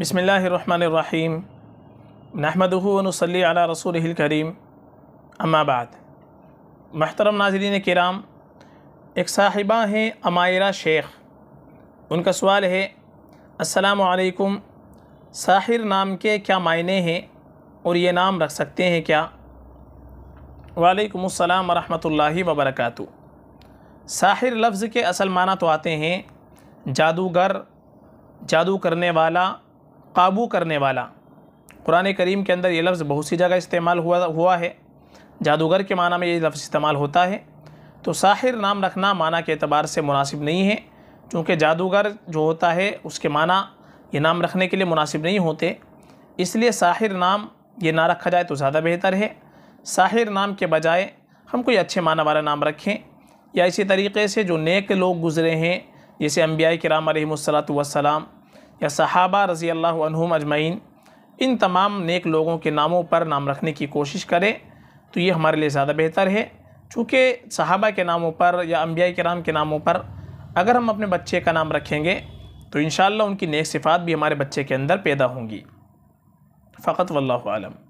बसमीम नहमदनसली अला रसूल करीम अम्माबाद महतरम नाजरीन कराम एक साहिबा हैं अमायरा शेख उनका सवाल है असलकुम साहिर नाम के क्या मायने हैं और ये नाम रख सकते हैं क्या वालेकुम अस्सलाम वरहमतुल्लाहि वबरकatuh साहिर लफ्ज़ के असल माना तो आते हैं जादूगर जादू करने वाला काबू करने वाला कुरान करीम के अंदर ये लफ्ज़ बहुत सी जगह इस्तेमाल हुआ हुआ है जादूगर के माना में ये लफ्ज़ इस्तेमाल होता है तो साहिर नाम रखना माना के अतबार से मुनासिब नहीं है चूँकि जादूगर जो होता है उसके माना ये नाम रखने के लिए मुनासिब नहीं होते इसलिए साहिर नाम ये ना रखा जाए तो ज़्यादा बेहतर है साहिर नाम के बजाय हम कोई अच्छे माना वाला नाम रखें या इसी तरीके से जो नेक लोग गुज़रे हैं जैसे अम्बिया कराम सलात वसलाम या सहाबा रज़ी अल्लाह अजमैन इन तमाम नेक लोगों के नामों पर नाम रखने की कोशिश करें तो ये हमारे लिए ज़्यादा बेहतर है चूँकि सहाबा के नामों पर या अम्बिया कराम के नामों पर अगर हम अपने बच्चे का नाम रखेंगे तो इन उनकी नेक सिफ़ात भी हमारे बच्चे के अंदर पैदा होंगी फ़कत वल्लम